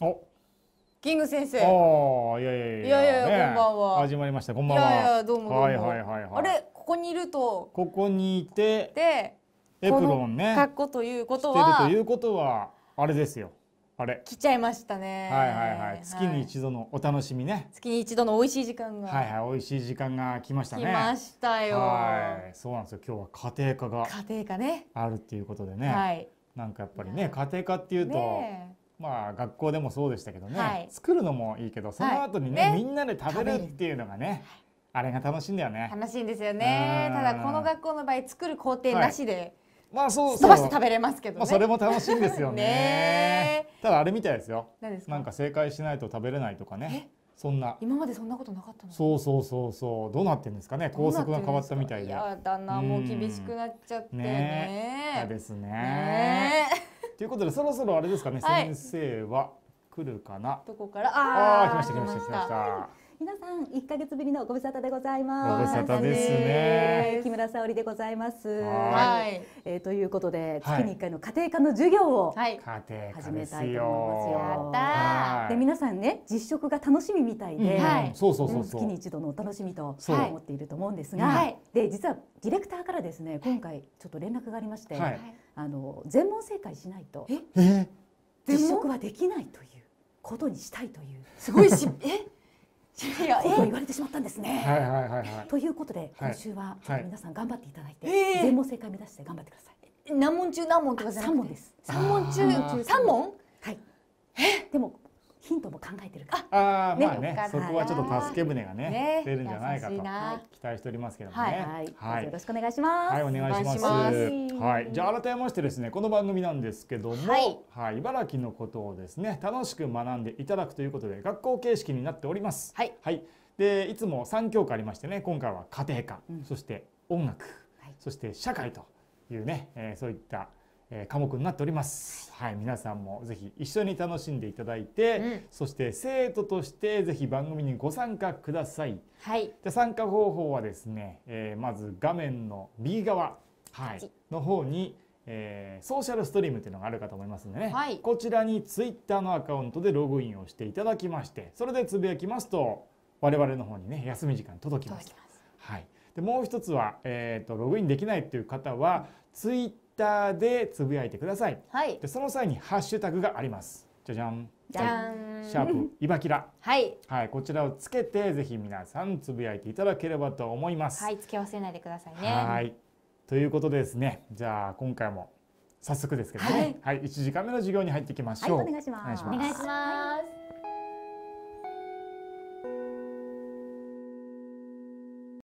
お。キング先生。ああ、いやいやいや。いやいや、こんばんは。始まりました。こんばんは。いやいや、どうもはいはいはい。あれ、ここにいると。ここにいて。で。エプロンね。格好ということは。ということは。あれですよ。あれ。来ちゃいましたね。はいはいはい。月に一度のお楽しみね。月に一度の美味しい時間が。はいはい、美味しい時間が来ましたね。来ましたよ。はい。そうなんですよ。今日は家庭科が。家庭科ね。あるっていうことでね。はい。なんかやっぱりね、家庭科っていうと。ねまあ学校でもそうでしたけどね、はい、作るのもいいけどその後にねはいね、みんなで食べるっていうのがねあれが楽しいんだよね楽しいんですよねただこの学校の場合作る工程なしで、はい、まあそうそう食べれますけど、ね、まあ、それも楽しいんですよね ねただあれみたいですよなんか正解しないと食べれないとかねそんな今までそんなことなかったのそうそうそうそうどうなってんですかね校則が変わったみたいでいやだなもう厳しくなっちゃってねねですねということでそろそろあれですかね、はい、先生は来るかなどこからああ来ました来ました来ました。皆さん一ヶ月ぶりのご無沙汰でございます。ご無沙汰ですね。木村沙織でございます。はい。えー、ということで月に一回の家庭科の授業を、はい、始めたいと思いますよ。で皆さんね実食が楽しみみたいで、そうそうそうそう月に一度のお楽しみと思っていると思うんですが、で実はディレクターからですね今回ちょっと連絡がありまして。はいあの全問正解しないと実食はできないということにしたいというすごいしえいや、えー、言われてしまったんですね。はいはいはいはい、ということで今週はちょ皆さん頑張っていただいて、はい、全問正解目指して頑張ってください。何問中何問とかじゃなくて。三問です。三問中三問？はい。え、でもヒントも考えてるかああ、ね、まあねそこはちょっと助け舟がね、ね、出るんじゃないかと期待しておりますけどもね、はい、はい、よろしくお願いしますはいお願いしますはいじゃあ改めましてですねこの番組なんですけども、はい、はい、茨城のことをですね楽しく学んでいただくということで学校形式になっておりますはい、はい、でいつも三教科ありましてね今回は家庭科、うん、そして音楽、はい、そして社会というね、えー、そういった科目になっております、はい、皆さんもぜひ一緒に楽しんでいただいて、うん、そして生徒としてぜひ番組にご参加ください、はい、で参加方法はですね、えー、まず画面の右側、はい、の方に、えー、ソーシャルストリームというのがあるかと思いますのでね、はい、こちらにツイッターのアカウントでログインをしていただきましてそれでつぶやきますと我々の方にね休み時間届きます。はい、でもう一つは、えーと、ログインできないという方はツイッターでつぶやいてください、はい、でその際にハッシュタグがありますじゃじゃんじゃん、シャープいばきらはい、はい、こちらをつけてぜひ皆さんつぶやいていただければと思いますはいつけ忘れないでくださいねはいということでですねじゃあ今回も早速ですけどね、はい、はい、時間目の授業に入っていきましょう、はい、お願いしますお願いします